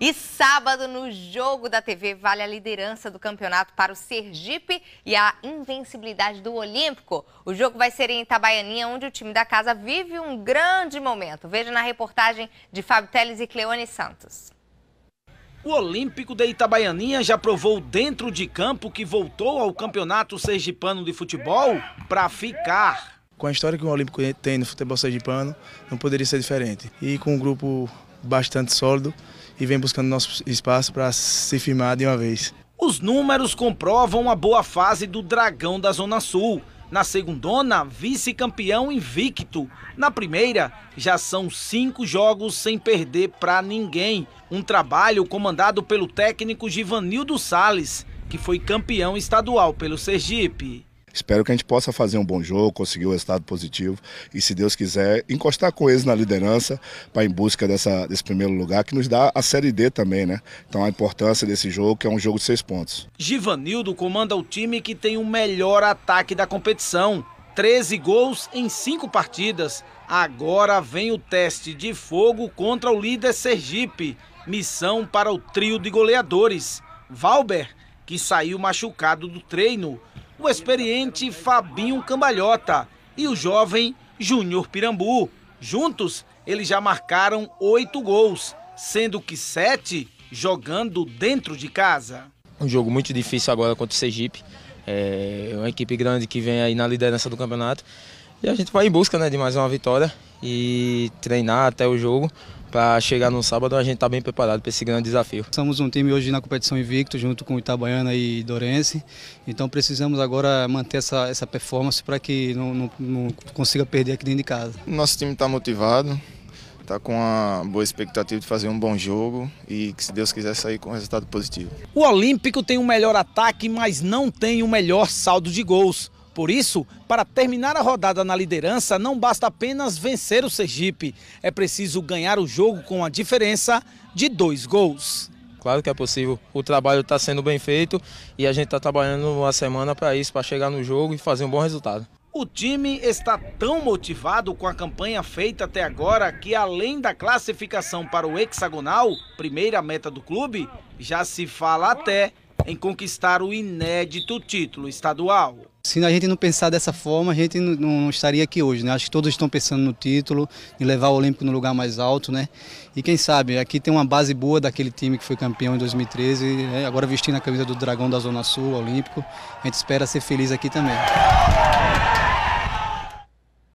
E sábado, no jogo da TV, vale a liderança do campeonato para o Sergipe e a invencibilidade do Olímpico. O jogo vai ser em Itabaianinha, onde o time da casa vive um grande momento. Veja na reportagem de Fábio Teles e Cleone Santos. O Olímpico de Itabaianinha já provou dentro de campo que voltou ao Campeonato Sergipano de Futebol para ficar. Com a história que o Olímpico tem no futebol sergipano, não poderia ser diferente. E com um grupo bastante sólido e vem buscando nosso espaço para se firmar de uma vez. Os números comprovam a boa fase do Dragão da Zona Sul. Na segundona, vice-campeão invicto. Na primeira, já são cinco jogos sem perder para ninguém. Um trabalho comandado pelo técnico Givanildo Sales, que foi campeão estadual pelo Sergipe. Espero que a gente possa fazer um bom jogo, conseguir um resultado positivo e, se Deus quiser, encostar com eles na liderança para em busca dessa, desse primeiro lugar, que nos dá a Série D também, né? Então a importância desse jogo, que é um jogo de seis pontos. Givanildo comanda o time que tem o melhor ataque da competição. 13 gols em cinco partidas. Agora vem o teste de fogo contra o líder Sergipe. Missão para o trio de goleadores. Valber, que saiu machucado do treino o experiente Fabinho Cambalhota e o jovem Júnior Pirambu. Juntos, eles já marcaram oito gols, sendo que sete jogando dentro de casa. Um jogo muito difícil agora contra o Sergipe. É uma equipe grande que vem aí na liderança do campeonato. E a gente vai em busca né, de mais uma vitória e treinar até o jogo para chegar no sábado a gente está bem preparado para esse grande desafio. Somos um time hoje na competição invicto, junto com Itabaiana e Dorense. Então precisamos agora manter essa, essa performance para que não, não, não consiga perder aqui dentro de casa. Nosso time está motivado, está com uma boa expectativa de fazer um bom jogo e que, se Deus quiser, sair com um resultado positivo. O Olímpico tem o um melhor ataque, mas não tem o um melhor saldo de gols. Por isso, para terminar a rodada na liderança, não basta apenas vencer o Sergipe. É preciso ganhar o jogo com a diferença de dois gols. Claro que é possível. O trabalho está sendo bem feito e a gente está trabalhando uma semana para isso, para chegar no jogo e fazer um bom resultado. O time está tão motivado com a campanha feita até agora que, além da classificação para o hexagonal, primeira meta do clube, já se fala até em conquistar o inédito título estadual. Se a gente não pensar dessa forma, a gente não estaria aqui hoje, né? Acho que todos estão pensando no título, em levar o Olímpico no lugar mais alto, né? E quem sabe, aqui tem uma base boa daquele time que foi campeão em 2013, né? agora vestindo a camisa do Dragão da Zona Sul, Olímpico. A gente espera ser feliz aqui também.